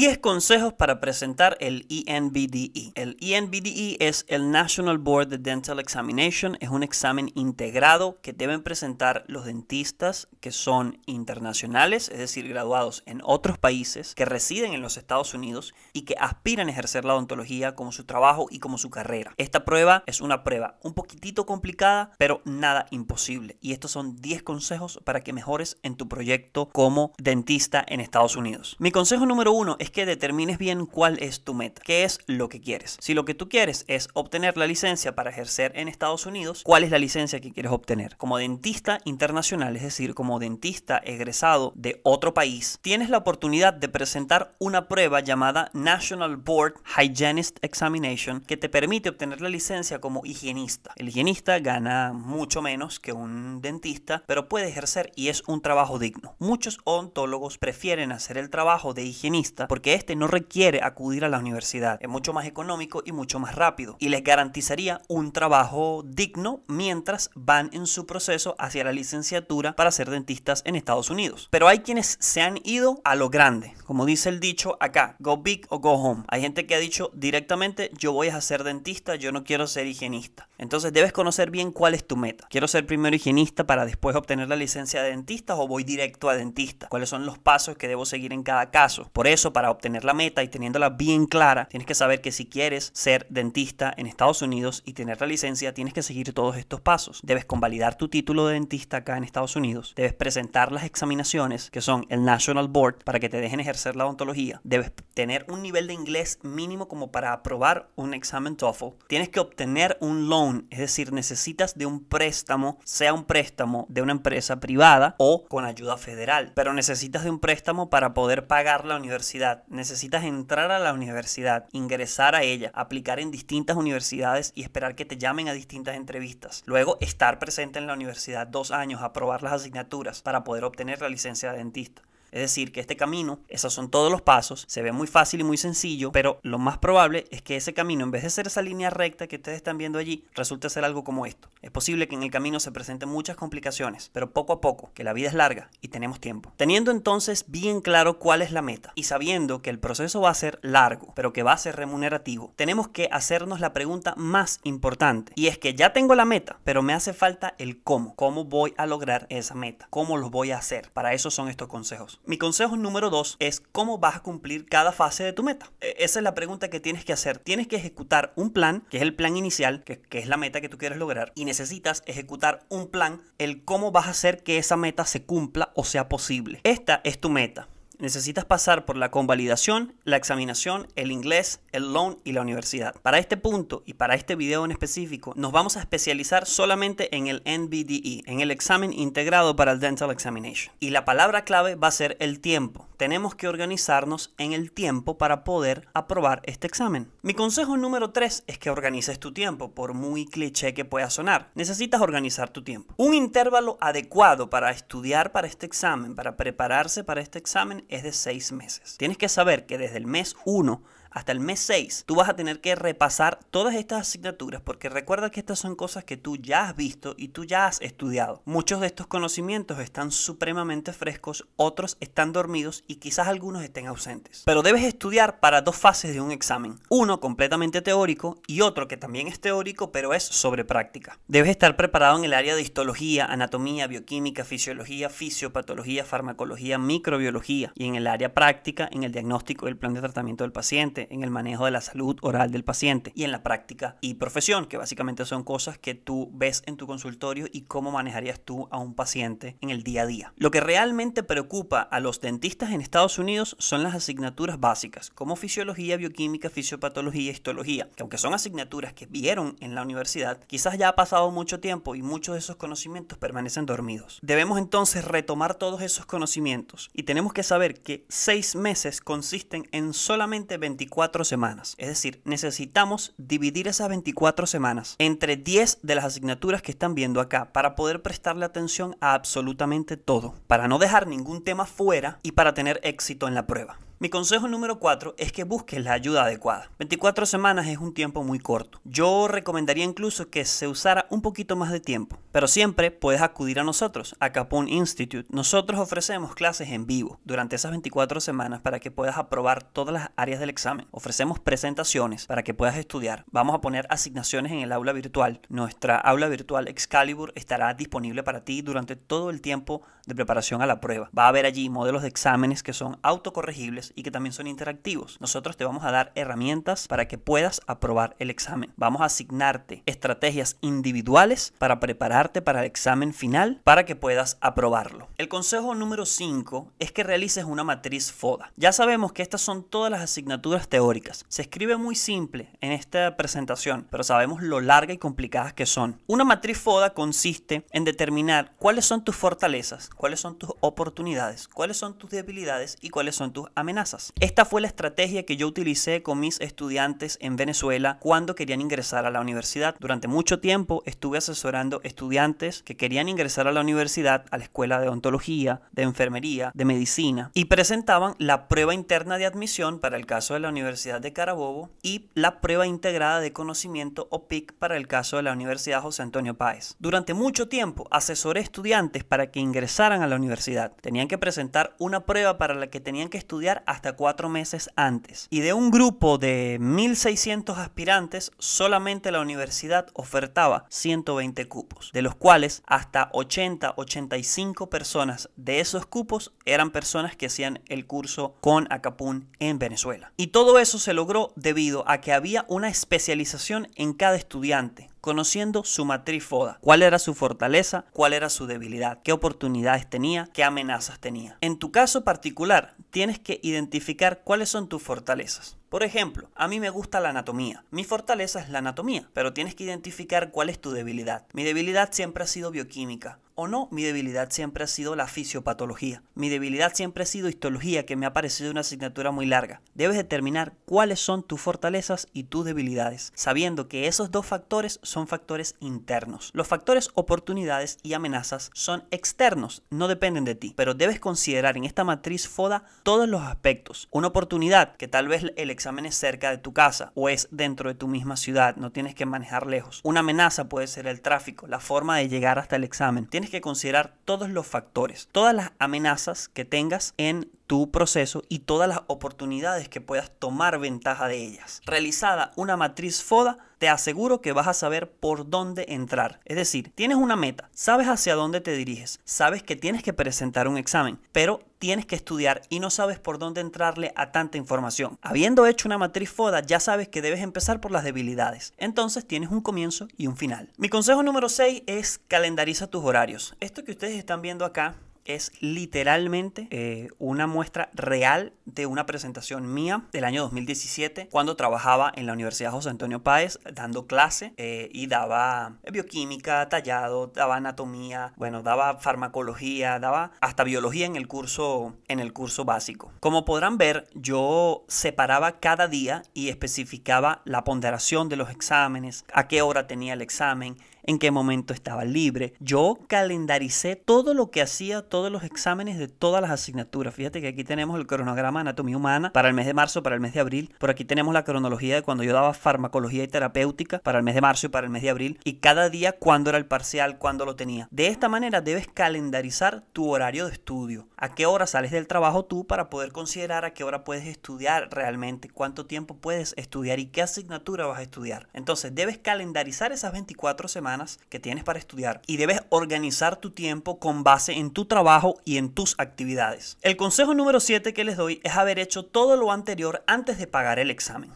10 consejos para presentar el ENBDE. E. El ENBDE e es el National Board of Dental Examination, es un examen integrado que deben presentar los dentistas que son internacionales, es decir, graduados en otros países, que residen en los Estados Unidos y que aspiran a ejercer la odontología como su trabajo y como su carrera. Esta prueba es una prueba un poquitito complicada, pero nada imposible. Y estos son 10 consejos para que mejores en tu proyecto como dentista en Estados Unidos. Mi consejo número uno es que determines bien cuál es tu meta, qué es lo que quieres. Si lo que tú quieres es obtener la licencia para ejercer en Estados Unidos, ¿cuál es la licencia que quieres obtener? Como dentista internacional, es decir, como dentista egresado de otro país, tienes la oportunidad de presentar una prueba llamada National Board Hygienist Examination que te permite obtener la licencia como higienista. El higienista gana mucho menos que un dentista, pero puede ejercer y es un trabajo digno. Muchos odontólogos prefieren hacer el trabajo de higienista porque este no requiere acudir a la universidad. Es mucho más económico y mucho más rápido y les garantizaría un trabajo digno mientras van en su proceso hacia la licenciatura para ser dentistas en Estados Unidos. Pero hay quienes se han ido a lo grande, como dice el dicho acá, go big o go home. Hay gente que ha dicho directamente yo voy a ser dentista, yo no quiero ser higienista. Entonces debes conocer bien cuál es tu meta. Quiero ser primero higienista para después obtener la licencia de dentista o voy directo a dentista. ¿Cuáles son los pasos que debo seguir en cada caso? Por eso, para obtener la meta y teniéndola bien clara, tienes que saber que si quieres ser dentista en Estados Unidos y tener la licencia, tienes que seguir todos estos pasos. Debes convalidar tu título de dentista acá en Estados Unidos, debes presentar las examinaciones que son el National Board para que te dejen ejercer la odontología, debes tener un nivel de inglés mínimo como para aprobar un examen TOEFL, tienes que obtener un loan, es decir, necesitas de un préstamo, sea un préstamo de una empresa privada o con ayuda federal, pero necesitas de un préstamo para poder pagar la universidad Necesitas entrar a la universidad, ingresar a ella, aplicar en distintas universidades y esperar que te llamen a distintas entrevistas. Luego, estar presente en la universidad dos años, aprobar las asignaturas para poder obtener la licencia de dentista. Es decir, que este camino, esos son todos los pasos, se ve muy fácil y muy sencillo, pero lo más probable es que ese camino, en vez de ser esa línea recta que ustedes están viendo allí, resulte ser algo como esto. Es posible que en el camino se presenten muchas complicaciones, pero poco a poco, que la vida es larga y tenemos tiempo. Teniendo entonces bien claro cuál es la meta y sabiendo que el proceso va a ser largo, pero que va a ser remunerativo, tenemos que hacernos la pregunta más importante y es que ya tengo la meta, pero me hace falta el cómo, cómo voy a lograr esa meta, cómo lo voy a hacer. Para eso son estos consejos. Mi consejo número 2 es cómo vas a cumplir cada fase de tu meta. E-, esa es la pregunta que tienes que hacer. Tienes que ejecutar un plan, que es el plan inicial, que es la meta que tú quieres lograr, y necesitas ejecutar un plan, el cómo vas a hacer que esa meta se cumpla o sea posible. Esta es tu meta necesitas pasar por la convalidación, la examinación, el inglés, el loan y la universidad. Para este punto y para este video en específico, nos vamos a especializar solamente en el NBDE, en el examen integrado para el Dental Examination. Y la palabra clave va a ser el tiempo. Tenemos que organizarnos en el tiempo para poder aprobar este examen. Mi consejo número 3 es que organices tu tiempo, por muy cliché que pueda sonar. Necesitas organizar tu tiempo. Un intervalo adecuado para estudiar para este examen, para prepararse para este examen, es de seis meses. Tienes que saber que desde el mes 1 hasta el mes 6, tú vas a tener que repasar todas estas asignaturas porque recuerda que estas son cosas que tú ya has visto y tú ya has estudiado. Muchos de estos conocimientos están supremamente frescos, otros están dormidos y quizás algunos estén ausentes. Pero debes estudiar para dos fases de un examen, uno completamente teórico y otro que también es teórico pero es sobre práctica. Debes estar preparado en el área de histología, anatomía, bioquímica, fisiología, fisiopatología, farmacología, microbiología y en el área práctica en el diagnóstico y el plan de tratamiento del paciente en el manejo de la salud oral del paciente y en la práctica y profesión, que básicamente son cosas que tú ves en tu consultorio y cómo manejarías tú a un paciente en el día a día. Lo que realmente preocupa a los dentistas en Estados Unidos son las asignaturas básicas, como fisiología, bioquímica, fisiopatología, histología, que aunque son asignaturas que vieron en la universidad, quizás ya ha pasado mucho tiempo y muchos de esos conocimientos permanecen dormidos. Debemos entonces retomar todos esos conocimientos y tenemos que saber que seis meses consisten en solamente 24 24 semanas. Es decir, necesitamos dividir esas 24 semanas entre 10 de las asignaturas que están viendo acá para poder prestarle atención a absolutamente todo, para no dejar ningún tema fuera y para tener éxito en la prueba. Mi consejo número 4 es que busques la ayuda adecuada. 24 semanas es un tiempo muy corto. Yo recomendaría incluso que se usara un poquito más de tiempo. Pero siempre puedes acudir a nosotros, a Capone Institute. Nosotros ofrecemos clases en vivo durante esas 24 semanas para que puedas aprobar todas las áreas del examen. Ofrecemos presentaciones para que puedas estudiar. Vamos a poner asignaciones en el aula virtual. Nuestra aula virtual Excalibur estará disponible para ti durante todo el tiempo de preparación a la prueba. Va a haber allí modelos de exámenes que son autocorregibles y que también son interactivos. Nosotros te vamos a dar herramientas para que puedas aprobar el examen. Vamos a asignarte estrategias individuales para preparar para el examen final para que puedas aprobarlo. El consejo número 5 es que realices una matriz FODA. Ya sabemos que estas son todas las asignaturas teóricas. Se escribe muy simple en esta presentación, pero sabemos lo larga y complicadas que son. Una matriz FODA consiste en determinar cuáles son tus fortalezas, cuáles son tus oportunidades, cuáles son tus debilidades y cuáles son tus amenazas. Esta fue la estrategia que yo utilicé con mis estudiantes en Venezuela cuando querían ingresar a la universidad. Durante mucho tiempo estuve asesorando estudiantes estudiantes que querían ingresar a la universidad, a la escuela de odontología, de enfermería, de medicina, y presentaban la prueba interna de admisión para el caso de la Universidad de Carabobo y la prueba integrada de conocimiento o PIC para el caso de la Universidad José Antonio Páez. Durante mucho tiempo asesoré estudiantes para que ingresaran a la universidad. Tenían que presentar una prueba para la que tenían que estudiar hasta cuatro meses antes. Y de un grupo de 1.600 aspirantes, solamente la universidad ofertaba 120 cupos de los cuales hasta 80-85 personas de esos cupos eran personas que hacían el curso con Acapún en Venezuela. Y todo eso se logró debido a que había una especialización en cada estudiante conociendo su matriz FODA, cuál era su fortaleza, cuál era su debilidad, qué oportunidades tenía, qué amenazas tenía. En tu caso particular, tienes que identificar cuáles son tus fortalezas. Por ejemplo, a mí me gusta la anatomía. Mi fortaleza es la anatomía, pero tienes que identificar cuál es tu debilidad. Mi debilidad siempre ha sido bioquímica o no, mi debilidad siempre ha sido la fisiopatología. Mi debilidad siempre ha sido histología, que me ha parecido una asignatura muy larga. Debes determinar cuáles son tus fortalezas y tus debilidades, sabiendo que esos dos factores son factores internos. Los factores oportunidades y amenazas son externos, no dependen de ti, pero debes considerar en esta matriz FODA todos los aspectos. Una oportunidad, que tal vez el examen es cerca de tu casa o es dentro de tu misma ciudad, no tienes que manejar lejos. Una amenaza puede ser el tráfico, la forma de llegar hasta el examen. Tienes que considerar todos los factores, todas las amenazas que tengas en tu proceso y todas las oportunidades que puedas tomar ventaja de ellas. Realizada una matriz FODA, te aseguro que vas a saber por dónde entrar. Es decir, tienes una meta, sabes hacia dónde te diriges, sabes que tienes que presentar un examen, pero tienes que estudiar y no sabes por dónde entrarle a tanta información. Habiendo hecho una matriz FODA, ya sabes que debes empezar por las debilidades. Entonces tienes un comienzo y un final. Mi consejo número 6 es calendariza tus horarios. Esto que ustedes están viendo acá es literalmente eh, una muestra real de una presentación mía del año 2017 cuando trabajaba en la Universidad José Antonio Páez dando clase eh, y daba eh, bioquímica, tallado, daba anatomía, bueno, daba farmacología, daba hasta biología en el curso, en el curso básico. Como podrán ver, yo separaba cada día y especificaba la ponderación de los exámenes, a qué hora tenía el examen, en qué momento estaba libre. Yo calendaricé todo lo que hacía, todos los exámenes de todas las asignaturas. Fíjate que aquí tenemos el cronograma de anatomía humana para el mes de marzo, para el mes de abril. Por aquí tenemos la cronología de cuando yo daba farmacología y terapéutica para el mes de marzo y para el mes de abril. Y cada día cuándo era el parcial, cuándo lo tenía. De esta manera debes calendarizar tu horario de estudio a qué hora sales del trabajo tú para poder considerar a qué hora puedes estudiar realmente, cuánto tiempo puedes estudiar y qué asignatura vas a estudiar. Entonces debes calendarizar esas 24 semanas que tienes para estudiar y debes organizar tu tiempo con base en tu trabajo y en tus actividades. El consejo número 7 que les doy es haber hecho todo lo anterior antes de pagar el examen.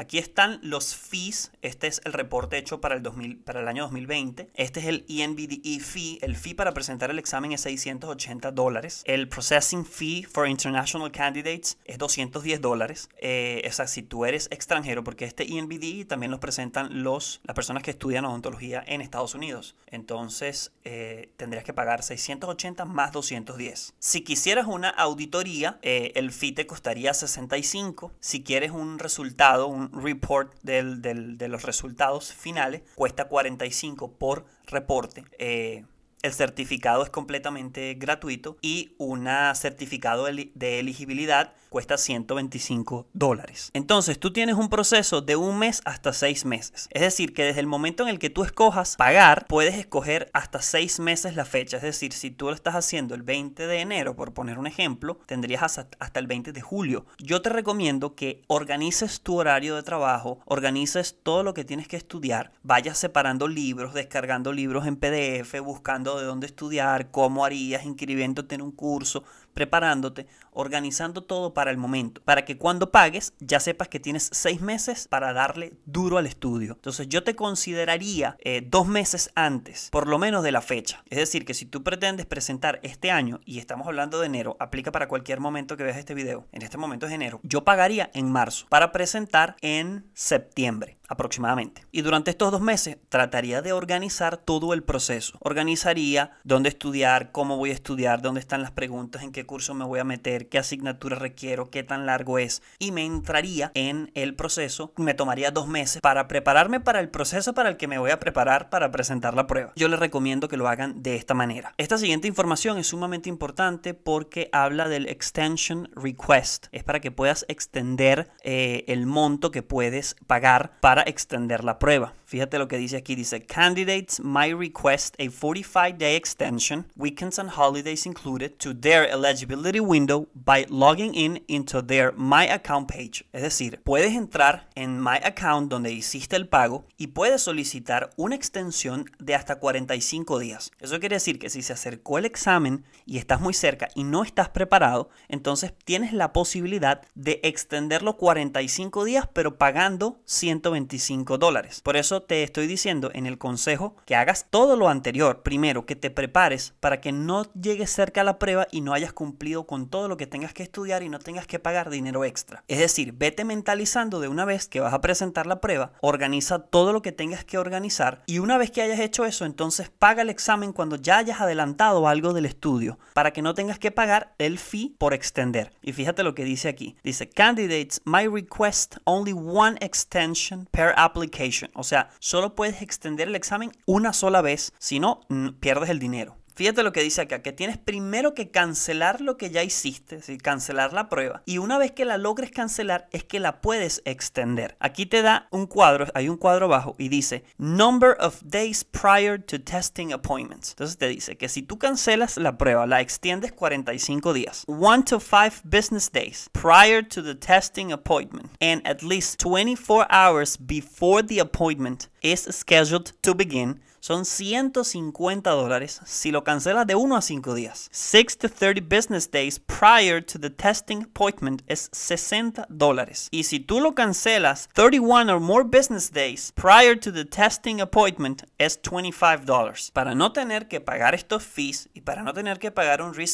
Aquí están los fees. Este es el reporte hecho para el, 2000, para el año 2020. Este es el ENBDE e fee. El fee para presentar el examen es 680 dólares. El processing fee for international candidates es 210 dólares. Eh, si tú eres extranjero, porque este ENBDE e también los presentan los, las personas que estudian odontología en Estados Unidos. Entonces, eh, tendrías que pagar 680 más 210. Si quisieras una auditoría, eh, el fee te costaría 65. Si quieres un resultado, un, report del, de los resultados finales, cuesta 45 por reporte. Eh, el certificado es completamente gratuito y un certificado de elegibilidad cuesta 125 dólares. Entonces tú tienes un proceso de un mes hasta seis meses. Es decir, que desde el momento en el que tú escojas pagar, puedes escoger hasta seis meses la fecha. Es decir, si tú lo estás haciendo el 20 de enero, por poner un ejemplo, tendrías hasta el 20 de julio. Yo te recomiendo que organices tu horario de trabajo, organices todo lo que tienes que estudiar, vayas separando libros, descargando libros en PDF, buscando de dónde estudiar, cómo harías, inscribiéndote en un curso, preparándote, organizando todo para el momento, para que cuando pagues ya sepas que tienes seis meses para darle duro al estudio. Entonces yo te consideraría eh, dos meses antes, por lo menos de la fecha. Es decir, que si tú pretendes presentar este año, y estamos hablando de enero, aplica para cualquier momento que veas este video, en este momento es enero, yo pagaría en marzo para presentar en septiembre aproximadamente. Y durante estos dos meses trataría de organizar todo el proceso. Organizaría dónde estudiar, cómo voy a estudiar, dónde están las preguntas, en qué curso me voy a meter, qué asignatura requiero, qué tan largo es. Y me entraría en el proceso. Me tomaría dos meses para prepararme para el proceso para el que me voy a preparar para presentar la prueba. Yo les recomiendo que lo hagan de esta manera. Esta siguiente información es sumamente importante porque habla del extension request. Es para que puedas extender eh, el monto que puedes pagar para extender la prueba. Fíjate lo que dice aquí, dice, candidates may request a 45-day extension, weekends and holidays included, to their eligibility window by logging in into their My Account page. Es decir, puedes entrar en My Account donde hiciste el pago y puedes solicitar una extensión de hasta 45 días. Eso quiere decir que si se acercó el examen y estás muy cerca y no estás preparado, entonces tienes la posibilidad de extenderlo 45 días pero pagando 125 dólares. Por eso te estoy diciendo en el consejo que hagas todo lo anterior. Primero, que te prepares para que no llegues cerca a la prueba y no hayas cumplido con todo lo que tengas que estudiar y no tengas que pagar dinero extra. Es decir, vete mentalizando de una vez que vas a presentar la prueba, organiza todo lo que tengas que organizar y una vez que hayas hecho eso, entonces paga el examen cuando ya hayas adelantado algo del estudio para que no tengas que pagar el fee por extender. Y fíjate lo que dice aquí. Dice, candidates, my request only one extension per application. O sea, solo puedes extender el examen una sola vez, si no, pierdes el dinero. Fíjate lo que dice acá, que tienes primero que cancelar lo que ya hiciste, es cancelar la prueba. Y una vez que la logres cancelar, es que la puedes extender. Aquí te da un cuadro, hay un cuadro abajo, y dice Number of days prior to testing appointments. Entonces te dice que si tú cancelas la prueba, la extiendes 45 días. 1 to 5 business days prior to the testing appointment and at least 24 hours before the appointment is scheduled to begin son 150 dólares si lo cancelas de 1 a 5 días. 6 to 30 business days prior to the testing appointment es 60 dólares. Y si tú lo cancelas 31 or more business days prior to the testing appointment es 25 dólares. Para no tener que pagar estos fees y para no tener que pagar un reschedule,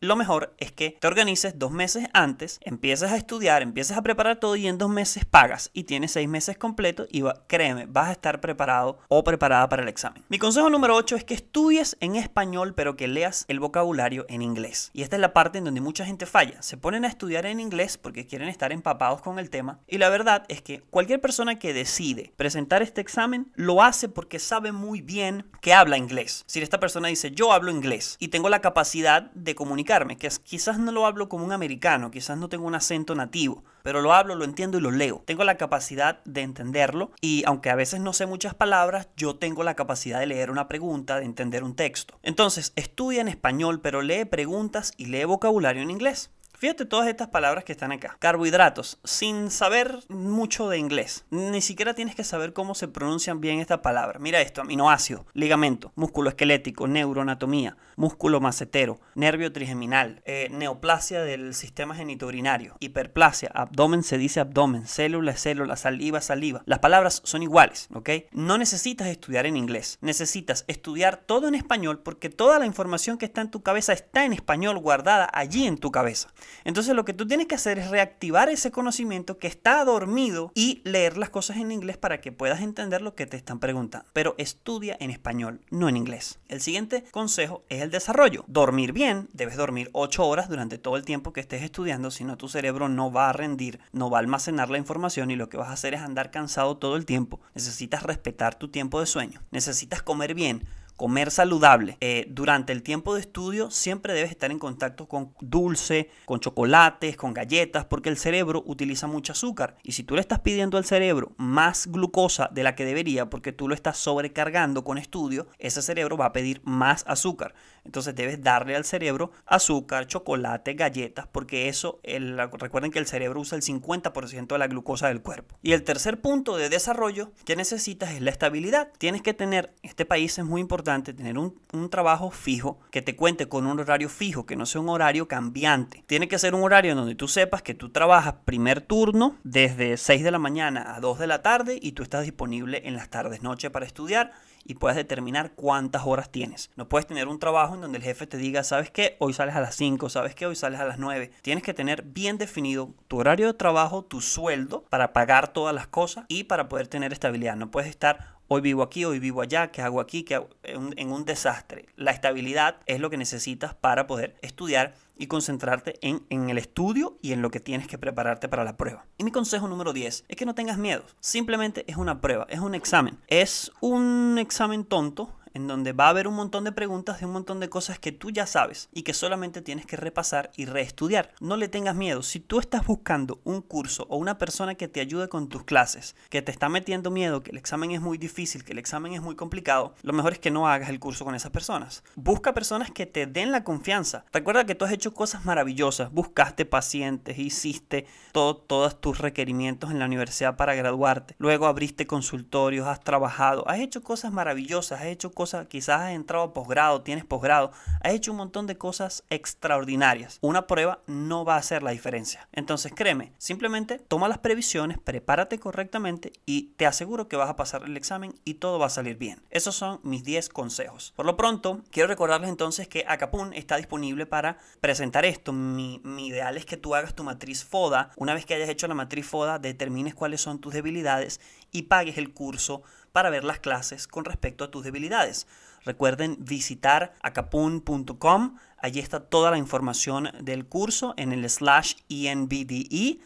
lo mejor es que te organices dos meses antes, empiezas a estudiar, empiezas a preparar todo y en dos meses pagas y tienes seis meses completos y créeme, vas a estar preparado o preparada para el examen. Mi consejo número 8 es que estudies en español pero que leas el vocabulario en inglés. Y esta es la parte en donde mucha gente falla. Se ponen a estudiar en inglés porque quieren estar empapados con el tema. Y la verdad es que cualquier persona que decide presentar este examen lo hace porque sabe muy bien que habla inglés. Si esta persona dice yo hablo inglés y tengo la capacidad de comunicarme, que quizás no lo hablo como un americano, quizás no tengo un acento nativo, pero lo hablo, lo entiendo y lo leo. Tengo la capacidad de entenderlo y aunque a veces no sé muchas palabras, yo tengo la capacidad de leer una pregunta, de entender un texto. Entonces, estudia en español, pero lee preguntas y lee vocabulario en inglés. Fíjate todas estas palabras que están acá. Carbohidratos. Sin saber mucho de inglés. Ni siquiera tienes que saber cómo se pronuncian bien esta palabra. Mira esto. Aminoácido. Ligamento. Músculo esquelético. Neuroanatomía. Músculo macetero. Nervio trigeminal. Eh, neoplasia del sistema genitourinario. Hiperplasia. Abdomen se dice abdomen. Célula célula. Saliva saliva. Las palabras son iguales. ¿Ok? No necesitas estudiar en inglés. Necesitas estudiar todo en español porque toda la información que está en tu cabeza está en español guardada allí en tu cabeza. Entonces lo que tú tienes que hacer es reactivar ese conocimiento que está dormido y leer las cosas en inglés para que puedas entender lo que te están preguntando. Pero estudia en español, no en inglés. El siguiente consejo es el desarrollo. Dormir bien, debes dormir 8 horas durante todo el tiempo que estés estudiando, si no tu cerebro no va a rendir, no va a almacenar la información y lo que vas a hacer es andar cansado todo el tiempo. Necesitas respetar tu tiempo de sueño, necesitas comer bien comer saludable. Eh, durante el tiempo de estudio siempre debes estar en contacto con dulce, con chocolates, con galletas, porque el cerebro utiliza mucho azúcar. Y si tú le estás pidiendo al cerebro más glucosa de la que debería, porque tú lo estás sobrecargando con estudio, ese cerebro va a pedir más azúcar. Entonces debes darle al cerebro azúcar, chocolate, galletas, porque eso, el, recuerden que el cerebro usa el 50% de la glucosa del cuerpo. Y el tercer punto de desarrollo que necesitas es la estabilidad. Tienes que tener, este país es muy importante, tener un, un trabajo fijo que te cuente con un horario fijo, que no sea un horario cambiante. Tiene que ser un horario en donde tú sepas que tú trabajas primer turno desde 6 de la mañana a 2 de la tarde y tú estás disponible en las tardes, noche para estudiar y puedes determinar cuántas horas tienes. No puedes tener un trabajo donde el jefe te diga, sabes que hoy sales a las 5, sabes que hoy sales a las 9. Tienes que tener bien definido tu horario de trabajo, tu sueldo para pagar todas las cosas y para poder tener estabilidad. No puedes estar hoy vivo aquí, hoy vivo allá, qué hago aquí, que en un desastre. La estabilidad es lo que necesitas para poder estudiar y concentrarte en, en, el estudio y en lo que tienes que prepararte para la prueba. Y mi consejo número 10 es que no tengas miedo. Simplemente es una prueba, es un examen. Es un examen tonto en donde va a haber un montón de preguntas de un montón de cosas que tú ya sabes y que solamente tienes que repasar y reestudiar. No le tengas miedo. Si tú estás buscando un curso o una persona que te ayude con tus clases, que te está metiendo miedo, que el examen es muy difícil, que el examen es muy complicado, lo mejor es que no hagas el curso con esas personas. Busca personas que te den la confianza. Recuerda que tú has hecho cosas maravillosas. Buscaste pacientes, hiciste todos tus requerimientos en la universidad para graduarte. Luego abriste consultorios, has trabajado, has hecho cosas maravillosas, has hecho cosas quizás has entrado a posgrado, tienes posgrado, has hecho un montón de cosas extraordinarias. Una prueba no va a hacer la diferencia. Entonces créeme, simplemente toma las previsiones, prepárate correctamente y te aseguro que vas a pasar el examen y todo va a salir bien. Esos son mis 10 consejos. Por lo pronto, quiero recordarles entonces que Acapun está disponible para presentar esto. Mi, mi ideal es que tú hagas tu matriz FODA. Una vez que hayas hecho la matriz FODA, determines cuáles son tus debilidades y pagues el curso para ver las clases con respecto a tus debilidades. Recuerden visitar acapun.com, allí está toda la información del curso en el slash ENBDE. E.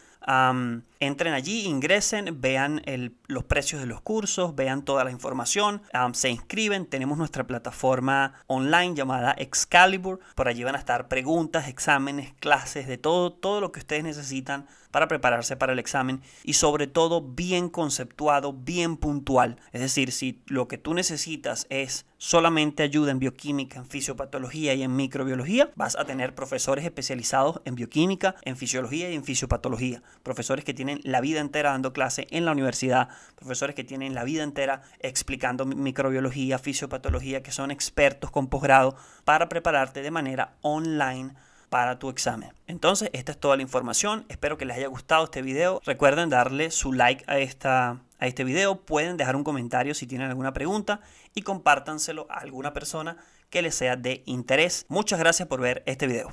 entren allí, ingresen, vean los precios de los cursos, vean toda la información, se inscriben. Tenemos nuestra plataforma online llamada Excalibur. Por allí van a estar preguntas, exámenes, clases, de todo, todo lo que ustedes necesitan para prepararse para el examen y sobre todo bien conceptuado, bien puntual. Es decir, si lo que tú necesitas es solamente ayuda en bioquímica, en fisiopatología y en microbiología, vas a tener profesores especializados en bioquímica, en fisiología y en fisiopatología. Profesores que tienen la vida entera dando clase en la universidad, profesores que tienen la vida entera explicando microbiología, fisiopatología, que son expertos con posgrado para prepararte de manera online para tu examen. Entonces, esta es toda la información. Espero que les haya gustado este video. Recuerden darle su like a, esta, a este video. Pueden dejar un comentario si tienen alguna pregunta y compártanselo a alguna persona que les sea de interés. Muchas gracias por ver este video.